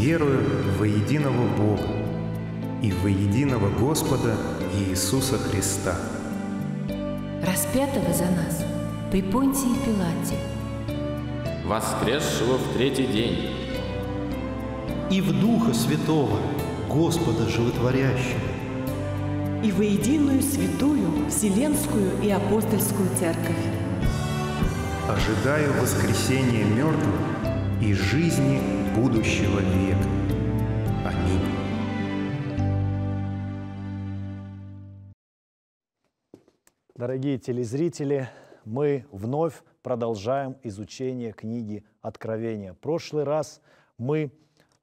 верую во единого Бога и во единого Господа Иисуса Христа. Распятого за нас при Понтии Пилате, воскресшего в третий день, и в Духа Святого, Господа Животворящего, и во единую святую Вселенскую и Апостольскую Церковь. Ожидаю воскресения мертвых и жизни будущего века. Аминь. Дорогие телезрители, мы вновь продолжаем изучение книги Откровения. В прошлый раз мы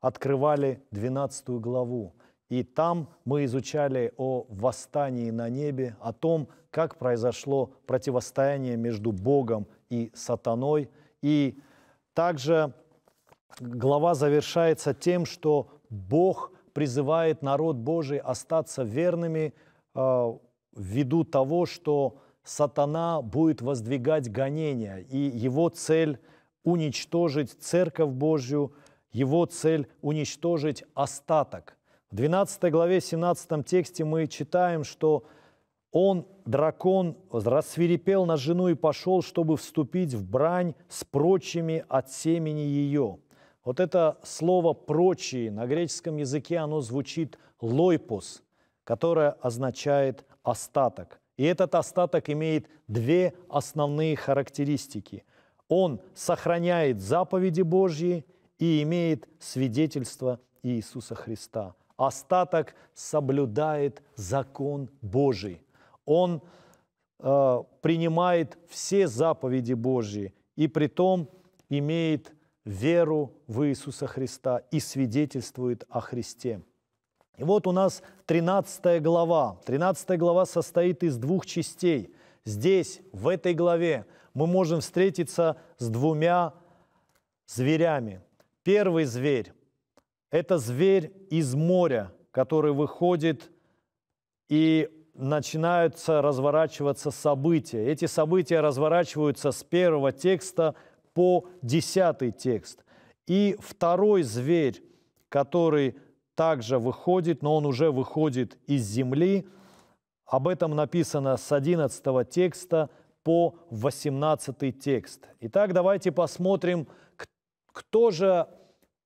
открывали 12 главу, и там мы изучали о восстании на небе, о том, как произошло противостояние между Богом и сатаной, и также глава завершается тем, что Бог призывает народ Божий остаться верными э, ввиду того, что сатана будет воздвигать гонения, и его цель уничтожить Церковь Божью, его цель уничтожить остаток. В 12 главе 17 тексте мы читаем, что он, дракон, рассвирепел на жену и пошел, чтобы вступить в брань с прочими от семени ее – вот это слово «прочие» на греческом языке, оно звучит «лойпус», которое означает «остаток». И этот остаток имеет две основные характеристики. Он сохраняет заповеди Божьи и имеет свидетельство Иисуса Христа. Остаток соблюдает закон Божий. Он э, принимает все заповеди Божьи и при том имеет веру в Иисуса Христа и свидетельствует о Христе. И вот у нас 13 глава. 13 глава состоит из двух частей. Здесь, в этой главе, мы можем встретиться с двумя зверями. Первый зверь – это зверь из моря, который выходит и начинаются разворачиваться события. Эти события разворачиваются с первого текста – по 10 текст. И второй зверь, который также выходит, но он уже выходит из земли, об этом написано с 11 текста по 18 текст. Итак, давайте посмотрим, кто же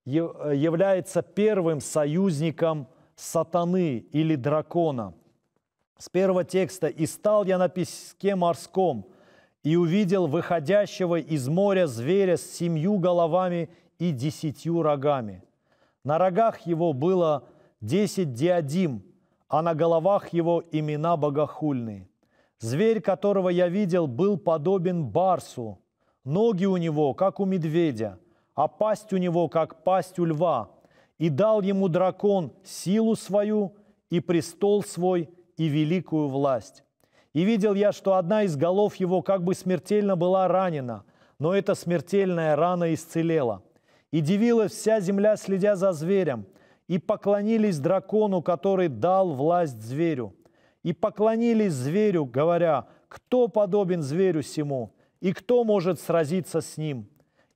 является первым союзником сатаны или дракона. С первого текста «И стал я на песке морском, и увидел выходящего из моря зверя с семью головами и десятью рогами. На рогах его было десять диадим, а на головах его имена богохульные. Зверь, которого я видел, был подобен барсу. Ноги у него, как у медведя, а пасть у него, как пасть у льва. И дал ему дракон силу свою, и престол свой, и великую власть и видел я, что одна из голов его как бы смертельно была ранена, но эта смертельная рана исцелела. И дивилась вся земля, следя за зверем, и поклонились дракону, который дал власть зверю. И поклонились зверю, говоря, кто подобен зверю сему, и кто может сразиться с ним.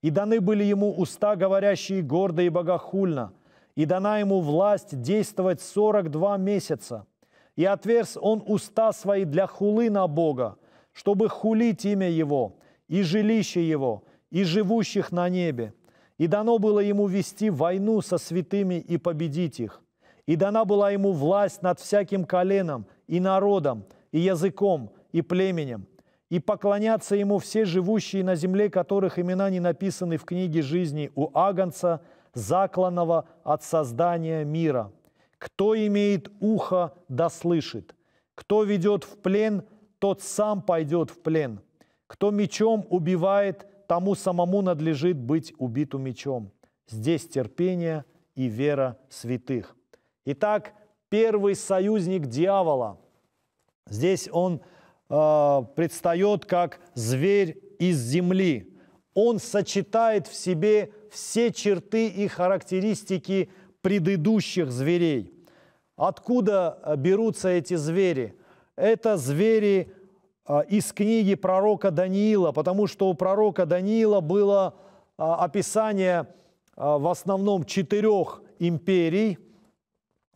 И даны были ему уста, говорящие гордо и богохульно, и дана ему власть действовать сорок два месяца – и отверз он уста свои для хулы на Бога, чтобы хулить имя Его, и жилище Его, и живущих на небе. И дано было ему вести войну со святыми и победить их. И дана была ему власть над всяким коленом, и народом, и языком, и племенем. И поклонятся ему все живущие на земле, которых имена не написаны в книге жизни у Агнца, закланного от создания мира – кто имеет ухо, да слышит. Кто ведет в плен, тот сам пойдет в плен. Кто мечом убивает, тому самому надлежит быть убиту мечом. Здесь терпение и вера святых. Итак, первый союзник дьявола. Здесь он э, предстает как зверь из земли. Он сочетает в себе все черты и характеристики предыдущих зверей. Откуда э, берутся эти звери? Это звери э, из книги пророка Даниила, потому что у пророка Даниила было э, описание в основном четырех империй,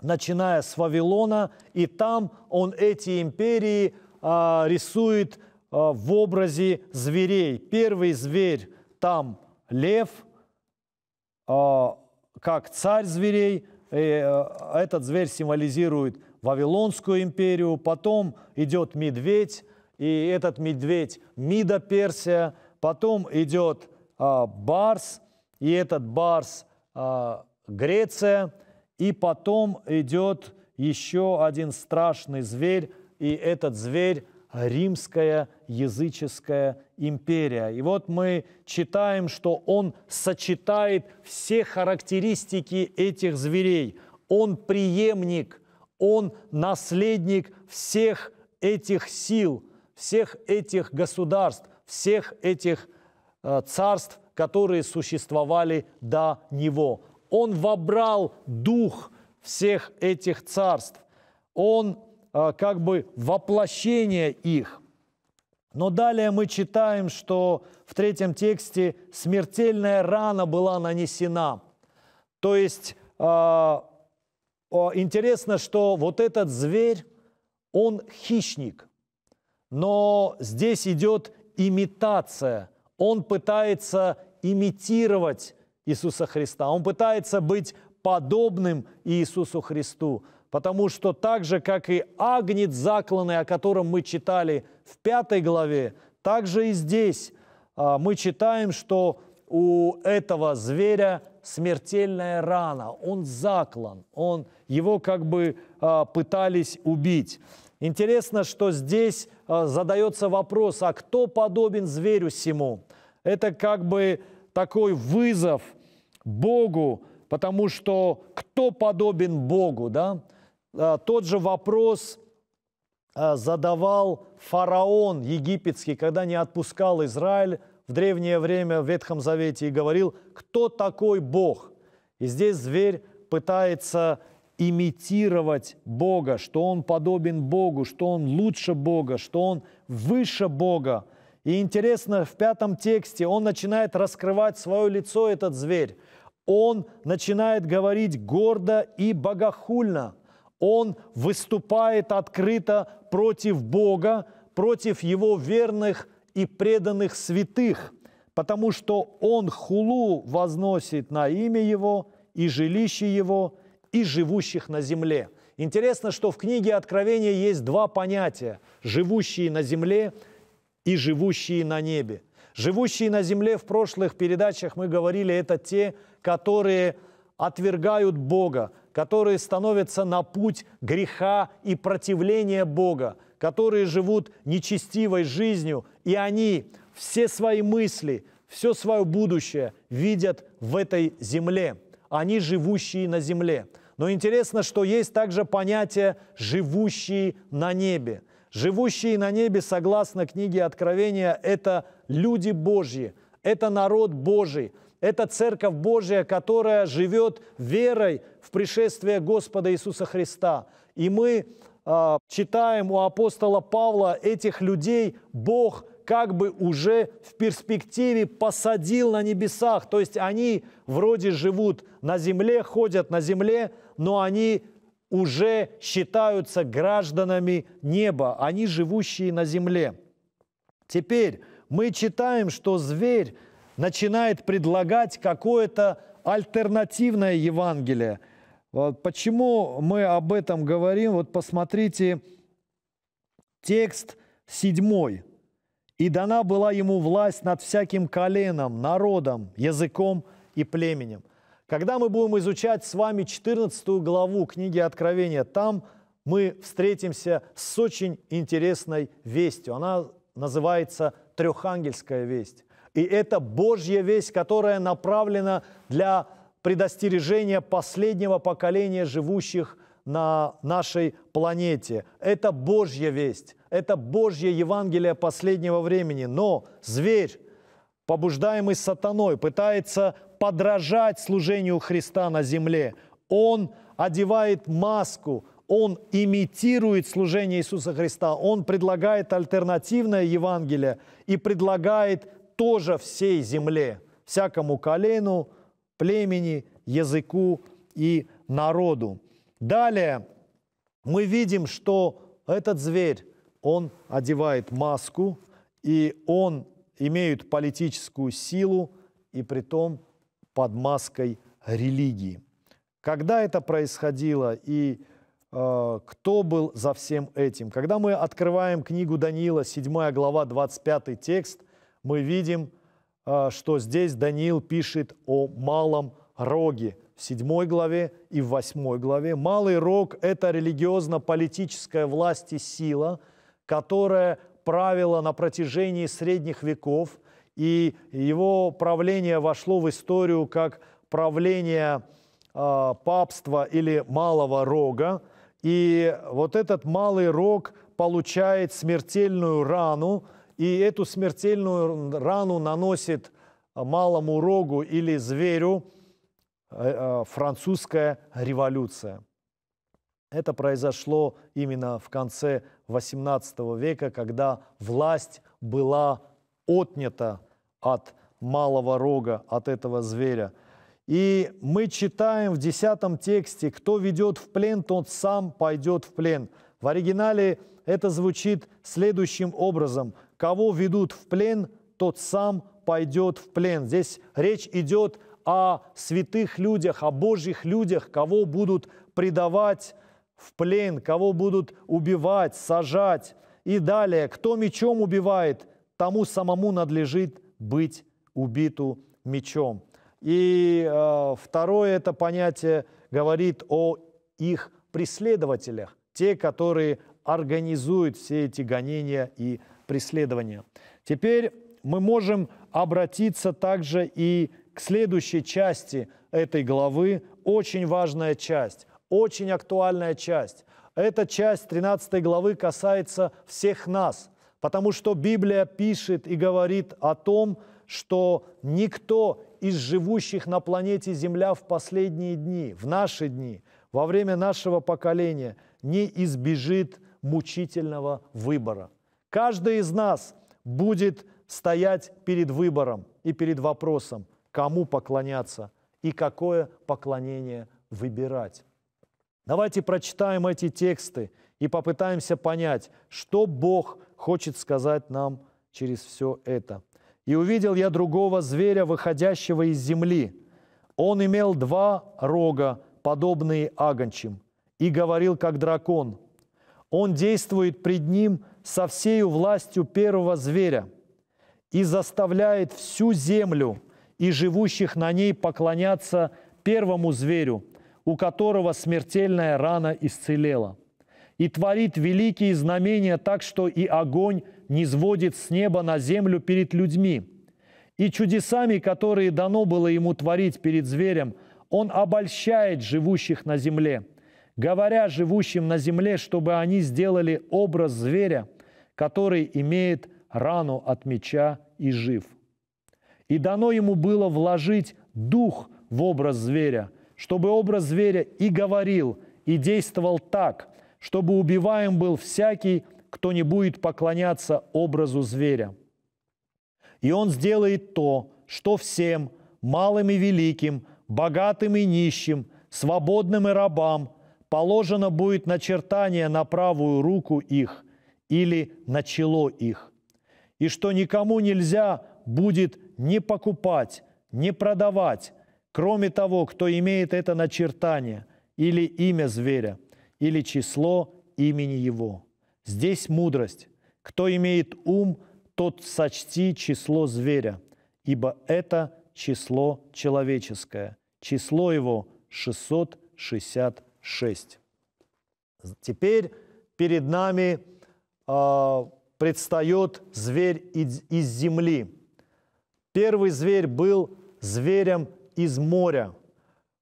начиная с Вавилона, и там он эти империи рисует в образе зверей. Первый зверь там лев, как царь зверей – и э, этот зверь символизирует Вавилонскую империю, потом идет медведь, и этот медведь Мида Персия, потом идет а, Барс, и этот Барс а, Греция, и потом идет еще один страшный зверь, и этот зверь римская языческая империя. И вот мы читаем, что он сочетает все характеристики этих зверей. Он преемник, он наследник всех этих сил, всех этих государств, всех этих э, царств, которые существовали до него. Он вобрал дух всех этих царств. Он Э, как бы воплощение их. Но далее мы читаем, что в третьем тексте смертельная рана была нанесена. То есть э, интересно, что вот этот зверь, он хищник, но здесь идет имитация. Он пытается имитировать Иисуса Христа, он пытается быть подобным Иисусу Христу потому что так же, как и агнец закланный, о котором мы читали в пятой главе, так же и здесь а, мы читаем, что у этого зверя смертельная рана, он заклан, он, его как бы а, пытались убить. Интересно, что здесь а, задается вопрос, а кто подобен зверю сему? Это как бы такой вызов Богу, потому что кто подобен Богу, да? Э, тот же вопрос э, задавал фараон египетский, когда не отпускал Израиль в древнее время в Ветхом Завете и говорил, кто такой Бог. И здесь зверь пытается имитировать Бога, что он подобен Богу, что он лучше Бога, что он выше Бога. И интересно, в пятом тексте он начинает раскрывать свое лицо, этот зверь. Он начинает говорить гордо и богохульно – он выступает открыто против Бога, против Его верных и преданных святых, потому что Он хулу возносит на имя Его и жилище Его, и живущих на земле. Интересно, что в книге Откровения есть два понятия – живущие на земле и живущие на небе. Живущие на земле в прошлых передачах мы говорили, это те, которые отвергают Бога, которые становятся на путь греха и противления Бога, которые живут нечестивой жизнью, и они все свои мысли, все свое будущее видят в этой земле. Они живущие на земле. Но интересно, что есть также понятие «живущие на небе». Живущие на небе, согласно книге Откровения, это люди Божьи, это народ Божий, это Церковь Божья, которая живет верой в пришествие Господа Иисуса Христа. И мы э, читаем у апостола Павла этих людей, Бог как бы уже в перспективе посадил на небесах. То есть они вроде живут на земле, ходят на земле, но они уже считаются гражданами неба, они живущие на земле. Теперь мы читаем, что зверь начинает предлагать какое-то альтернативное Евангелие. Вот э, почему мы об этом говорим? Вот посмотрите текст 7. «И дана была ему власть над всяким коленом, народом, языком и племенем». Когда мы будем изучать с вами 14 главу книги Откровения, там мы встретимся с очень интересной вестью. Она называется «Трехангельская весть». И это Божья весть, которая направлена для предостережения последнего поколения живущих на нашей планете. Это Божья весть, это Божье Евангелие последнего времени. Но зверь, побуждаемый сатаной, пытается подражать служению Христа на земле. Он одевает маску, он имитирует служение Иисуса Христа, он предлагает альтернативное Евангелие и предлагает тоже всей земле, всякому колену, племени, языку и народу. Далее мы видим, что этот зверь, он одевает маску, и он имеет политическую силу, и при том под маской религии. Когда это происходило и э, кто был за всем этим? Когда мы открываем книгу Даниила, 7 глава, 25 текст, мы видим, а, что здесь Даниил пишет о малом роге в 7 главе и в 8 главе. Малый рог – это религиозно-политическая власть и сила, которая правила на протяжении средних веков, и его правление вошло в историю как правление а, папства или малого рога. И вот этот малый рог получает смертельную рану – и эту смертельную рану наносит а, малому рогу или зверю а, а, французская революция. Это произошло именно в конце XVIII века, когда власть была отнята от малого рога, от этого зверя. И мы читаем в десятом тексте, кто ведет в плен, тот сам пойдет в плен. В оригинале это звучит следующим образом – Кого ведут в плен, тот сам пойдет в плен. Здесь речь идет о святых людях, о божьих людях, кого будут предавать в плен, кого будут убивать, сажать. И далее, кто мечом убивает, тому самому надлежит быть убиту мечом. И э, второе это понятие говорит о их преследователях, те, которые организуют все эти гонения и преследования. Теперь мы можем обратиться также и к следующей части этой главы, очень важная часть, очень актуальная часть. Эта часть 13 главы касается всех нас, потому что Библия пишет и говорит о том, что никто из живущих на планете Земля в последние дни, в наши дни, во время нашего поколения не избежит мучительного выбора – Каждый из нас будет стоять перед выбором и перед вопросом, кому поклоняться и какое поклонение выбирать. Давайте прочитаем эти тексты и попытаемся понять, что Бог хочет сказать нам через все это. «И увидел я другого зверя, выходящего из земли. Он имел два рога, подобные агончим, и говорил, как дракон. Он действует пред ним – со всею властью первого зверя и заставляет всю землю и живущих на ней поклоняться первому зверю, у которого смертельная рана исцелела, и творит великие знамения так, что и огонь не сводит с неба на землю перед людьми. И чудесами, которые дано было ему творить перед зверем, он обольщает живущих на земле, говоря живущим на земле, чтобы они сделали образ зверя – который имеет рану от меча и жив. И дано ему было вложить дух в образ зверя, чтобы образ зверя и говорил, и действовал так, чтобы убиваем был всякий, кто не будет поклоняться образу зверя. И он сделает то, что всем, малым и великим, богатым и нищим, свободным и рабам, положено будет начертание на правую руку их – или начало их, и что никому нельзя будет не покупать, не продавать, кроме того, кто имеет это начертание или имя зверя, или число имени его. Здесь мудрость. Кто имеет ум, тот сочти число зверя, ибо это число человеческое. Число его 666. Теперь перед нами а, предстает зверь из, из земли. Первый зверь был зверем из моря.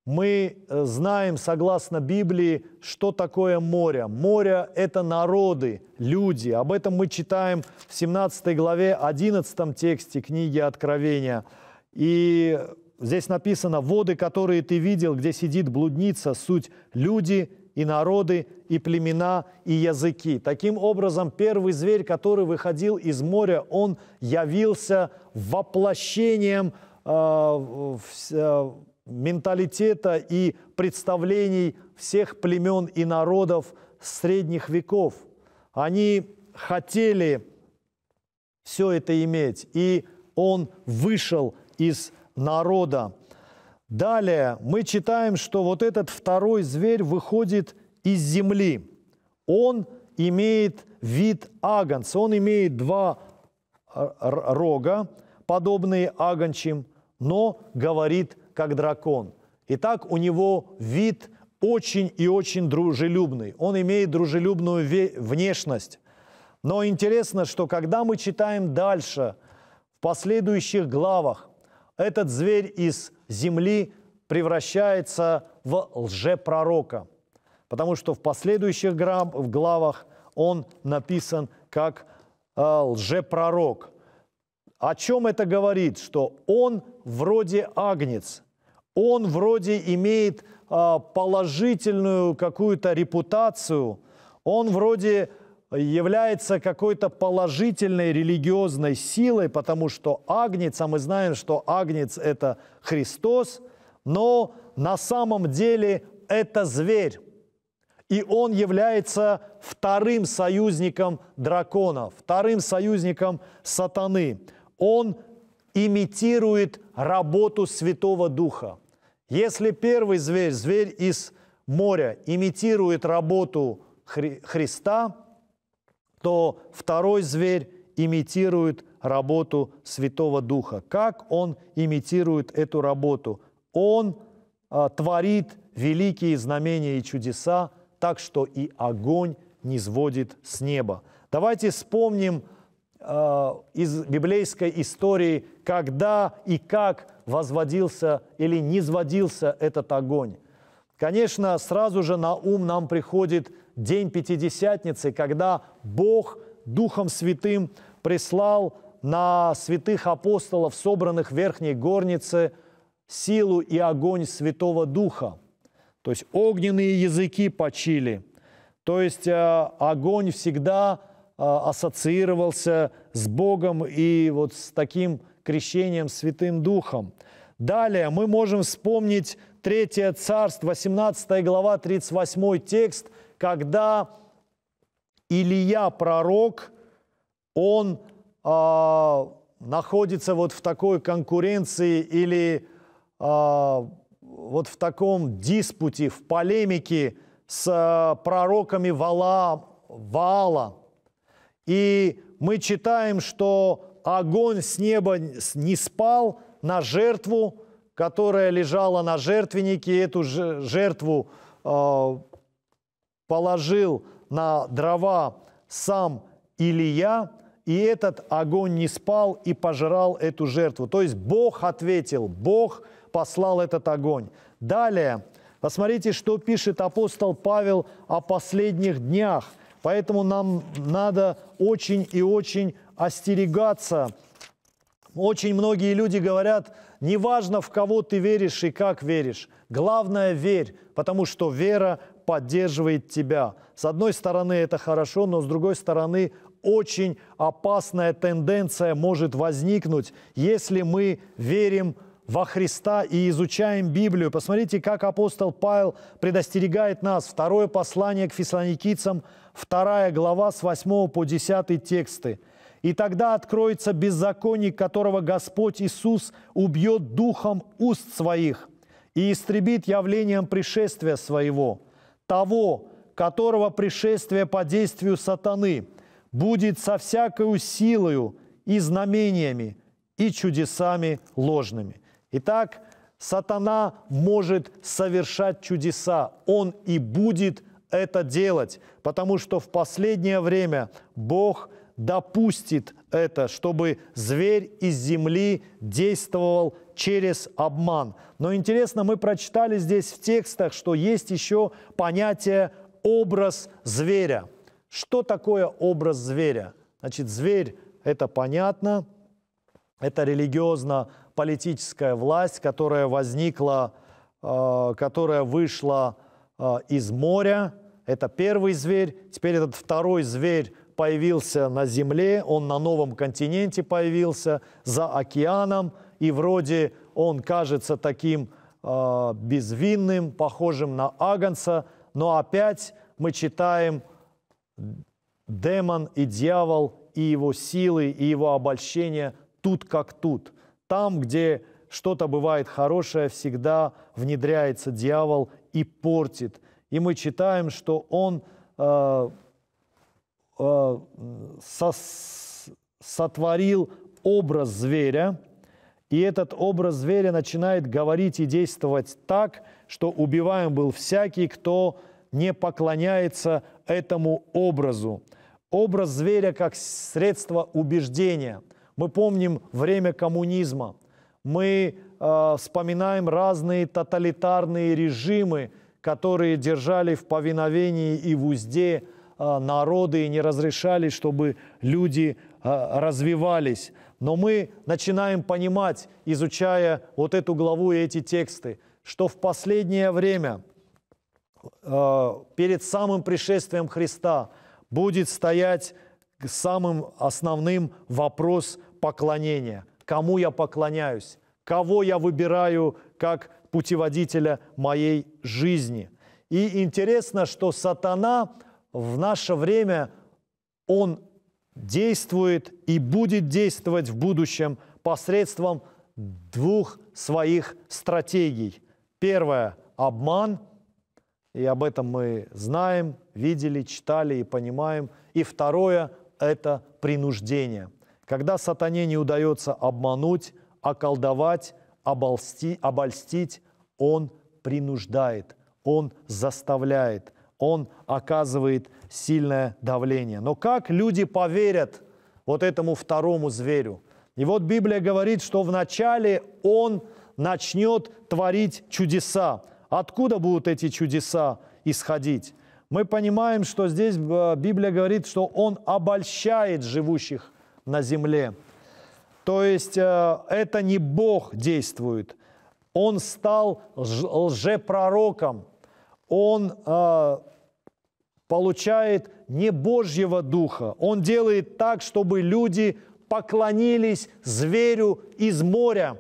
Мы э, знаем, согласно Библии, что такое море. Море – это народы, люди. Об этом мы читаем в 17 главе 11 тексте книги Откровения. И здесь написано «Воды, которые ты видел, где сидит блудница, суть люди, и народы, и племена, и языки. Таким образом, первый зверь, который выходил из моря, он явился воплощением э, э менталитета и представлений всех племен и народов средних веков. Они хотели все это иметь, и он вышел из народа. Далее мы читаем, что вот этот второй зверь выходит из земли. Он имеет вид агонца, он имеет два рога, подобные агончим, но говорит как дракон. Итак, у него вид очень и очень дружелюбный. Он имеет дружелюбную внешность. Но интересно, что когда мы читаем дальше, в последующих главах, этот зверь из земли превращается в лжепророка, потому что в последующих главах он написан как э, лжепророк. О чем это говорит? Что он вроде агнец, он вроде имеет э, положительную какую-то репутацию, он вроде является какой-то положительной религиозной силой, потому что Агнец, а мы знаем, что Агнец – это Христос, но на самом деле это зверь. И он является вторым союзником дракона, вторым союзником сатаны. Он имитирует работу Святого Духа. Если первый зверь, зверь из моря, имитирует работу Хри Христа – то второй зверь имитирует работу Святого Духа. Как он имитирует эту работу? Он а, творит великие знамения и чудеса, так что и огонь не сводит с неба. Давайте вспомним э, из библейской истории, когда и как возводился или не сводился этот огонь. Конечно, сразу же на ум нам приходит День Пятидесятницы, когда Бог Духом Святым прислал на святых апостолов, собранных в верхней горнице, силу и огонь Святого Духа. То есть огненные языки почили. То есть э, огонь всегда э, ассоциировался с Богом и вот с таким крещением Святым Духом. Далее мы можем вспомнить Третье Царство, 18 глава, 38 текст, когда Илья пророк, он э, находится вот в такой конкуренции или э, вот в таком диспуте, в полемике с э, пророками Вала, Ваала. И мы читаем, что огонь с неба не спал на жертву, которая лежала на жертвеннике, и эту жертву э, положил на дрова сам Илия, и этот огонь не спал и пожрал эту жертву. То есть Бог ответил, Бог послал этот огонь. Далее, посмотрите, что пишет апостол Павел о последних днях. Поэтому нам надо очень и очень остерегаться. Очень многие люди говорят, неважно, в кого ты веришь и как веришь, главное – верь, потому что вера поддерживает тебя. С одной стороны это хорошо, но с другой стороны очень опасная тенденция может возникнуть, если мы верим во Христа и изучаем Библию. Посмотрите, как апостол Павел предостерегает нас. Второе послание к фессалоникийцам, вторая глава с 8 по 10 тексты. «И тогда откроется беззаконник, которого Господь Иисус убьет духом уст своих и истребит явлением пришествия своего того, которого пришествие по действию сатаны будет со всякою силою и знамениями, и чудесами ложными. Итак, сатана может совершать чудеса, он и будет это делать, потому что в последнее время Бог допустит это, чтобы зверь из земли действовал через обман. Но интересно, мы прочитали здесь в текстах, что есть еще понятие образ зверя. Что такое образ зверя? Значит, зверь – это понятно, это религиозно-политическая власть, которая возникла, э, которая вышла э, из моря. Это первый зверь. Теперь этот второй зверь появился на Земле, он на новом континенте появился, за океаном – и вроде он кажется таким э, безвинным, похожим на Агнца, но опять мы читаем демон и дьявол, и его силы, и его обольщение тут как тут. Там, где что-то бывает хорошее, всегда внедряется дьявол и портит. И мы читаем, что он э, э, сотворил образ зверя, и этот образ зверя начинает говорить и действовать так, что убиваем был всякий, кто не поклоняется этому образу. Образ зверя как средство убеждения. Мы помним время коммунизма. Мы э, вспоминаем разные тоталитарные режимы, которые держали в повиновении и в узде э, народы и не разрешали, чтобы люди а, развивались. Но мы начинаем понимать, изучая вот эту главу и эти тексты, что в последнее время а, перед самым пришествием Христа будет стоять самым основным вопрос поклонения. Кому я поклоняюсь? Кого я выбираю как путеводителя моей жизни? И интересно, что сатана в наше время, он действует и будет действовать в будущем посредством двух своих стратегий. Первое – обман, и об этом мы знаем, видели, читали и понимаем. И второе – это принуждение. Когда сатане не удается обмануть, околдовать, оболсти, обольстить, он принуждает, он заставляет – он оказывает сильное давление. Но как люди поверят вот этому второму зверю? И вот Библия говорит, что вначале он начнет творить чудеса. Откуда будут эти чудеса исходить? Мы понимаем, что здесь э, Библия говорит, что он обольщает живущих на земле. То есть э, это не Бог действует. Он стал лжепророком, он э, получает не Божьего Духа. Он делает так, чтобы люди поклонились зверю из моря.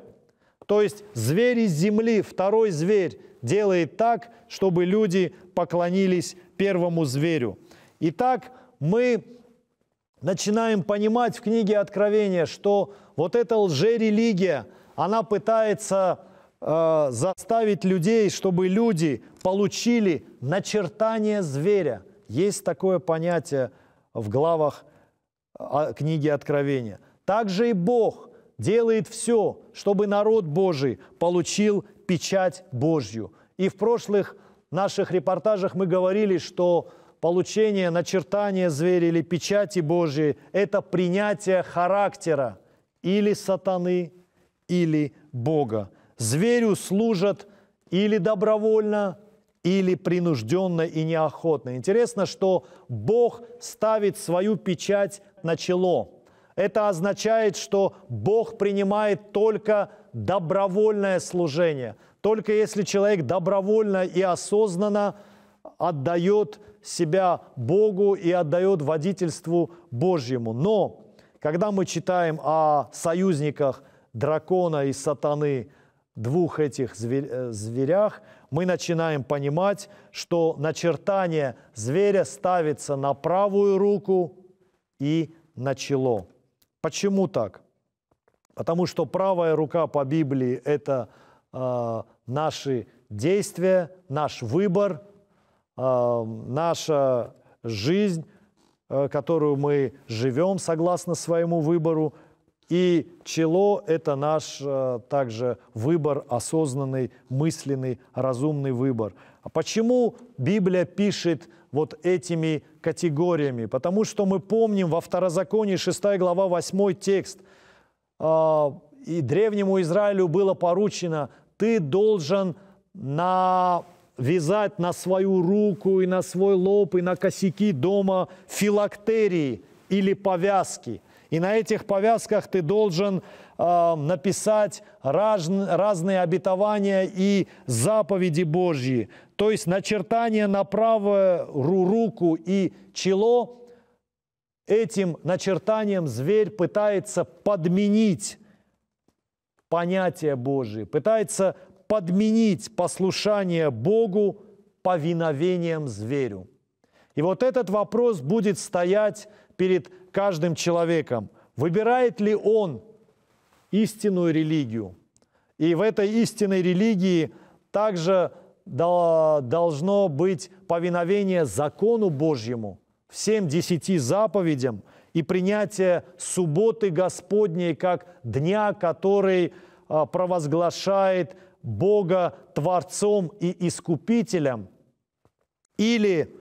То есть зверь из земли, второй зверь, делает так, чтобы люди поклонились первому зверю. Итак, мы начинаем понимать в книге Откровения, что вот эта лжерелигия, она пытается Э, заставить людей, чтобы люди получили начертание зверя. Есть такое понятие в главах а, книги Откровения. Также и Бог делает все, чтобы народ Божий получил печать Божью. И в прошлых наших репортажах мы говорили, что получение начертания зверя или печати Божьей – это принятие характера или сатаны, или Бога. Зверю служат или добровольно, или принужденно и неохотно. Интересно, что Бог ставит свою печать на чело. Это означает, что Бог принимает только добровольное служение. Только если человек добровольно и осознанно отдает себя Богу и отдает водительству Божьему. Но когда мы читаем о союзниках дракона и сатаны, двух этих э, зверях, мы начинаем понимать, что начертание зверя ставится на правую руку и на чело. Почему так? Потому что правая рука по Библии – это э, наши действия, наш выбор, э, наша жизнь, э, которую мы живем согласно своему выбору – и чело – это наш э, также выбор, осознанный, мысленный, разумный выбор. А почему Библия пишет вот этими категориями? Потому что мы помним во Второзаконии 6 глава 8 текст. А, «И древнему Израилю было поручено, ты должен на вязать на свою руку и на свой лоб и на косяки дома филактерии или повязки – и на этих повязках ты должен э, написать раз, разные обетования и заповеди Божьи. То есть начертание на правую руку и чело, этим начертанием зверь пытается подменить понятие Божие, пытается подменить послушание Богу повиновением зверю. И вот этот вопрос будет стоять перед каждым человеком, выбирает ли он истинную религию. И в этой истинной религии также должно быть повиновение закону Божьему, всем десяти заповедям и принятие субботы Господней как дня, который а, провозглашает Бога Творцом и Искупителем. Или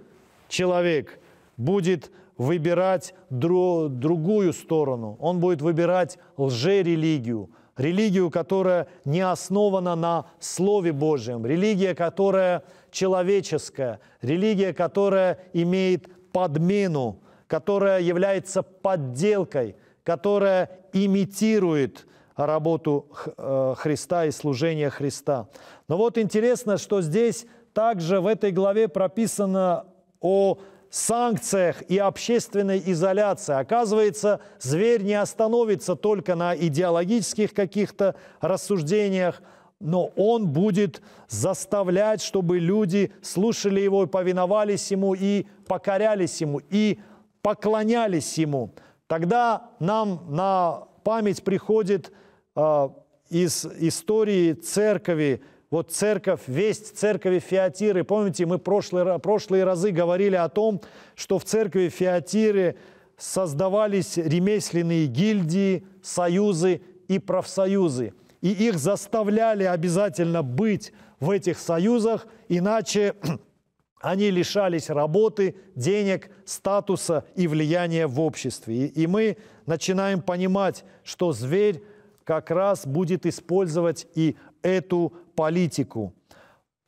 человек будет выбирать дру, другую сторону, он будет выбирать лжерелигию, религию, которая не основана на Слове Божьем, религия, которая человеческая, религия, которая имеет подмену, которая является подделкой, которая имитирует работу э, Христа и служение Христа. Но вот интересно, что здесь также в этой главе прописано о санкциях и общественной изоляции. Оказывается, зверь не остановится только на идеологических каких-то рассуждениях, но он будет заставлять, чтобы люди слушали его и повиновались ему, и покорялись ему, и поклонялись ему. Тогда нам на память приходит э, из истории церкви вот церковь, весть церкви Фиатиры. Помните, мы прошлые, прошлые разы говорили о том, что в церкви Фиатиры создавались ремесленные гильдии, союзы и профсоюзы. И их заставляли обязательно быть в этих союзах, иначе они лишались работы, денег, статуса и влияния в обществе. И, и мы начинаем понимать, что зверь как раз будет использовать и эту политику.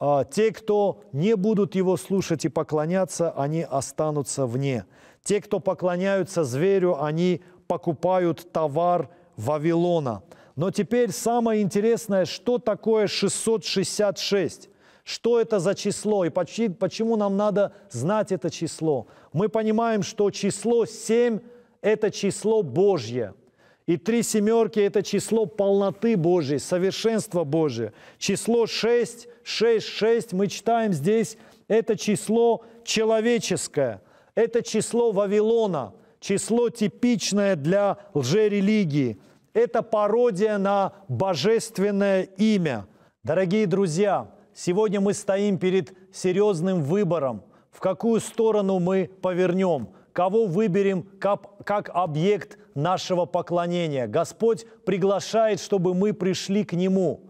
А те, кто не будут его слушать и поклоняться, они останутся вне. Те, кто поклоняются зверю, они покупают товар Вавилона. Но теперь самое интересное, что такое 666? Что это за число и почти, почему нам надо знать это число? Мы понимаем, что число 7 – это число Божье – и три семерки – это число полноты Божьей, совершенства Божие. Число шесть, шесть, шесть мы читаем здесь, это число человеческое, это число Вавилона, число типичное для лжерелигии. Это пародия на божественное имя. Дорогие друзья, сегодня мы стоим перед серьезным выбором, в какую сторону мы повернем, кого выберем как, как объект нашего поклонения. Господь приглашает, чтобы мы пришли к Нему.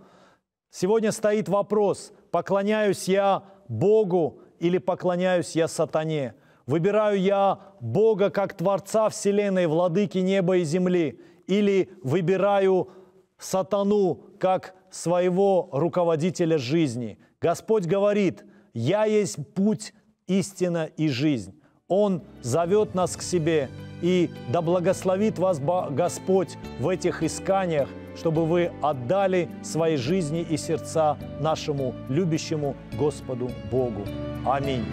Сегодня стоит вопрос, поклоняюсь я Богу или поклоняюсь я сатане? Выбираю я Бога как Творца Вселенной, Владыки неба и земли, или выбираю сатану как своего руководителя жизни? Господь говорит, «Я есть путь, истина и жизнь». Он зовет нас к себе, и да благословит вас Господь в этих исканиях, чтобы вы отдали свои жизни и сердца нашему любящему Господу Богу. Аминь.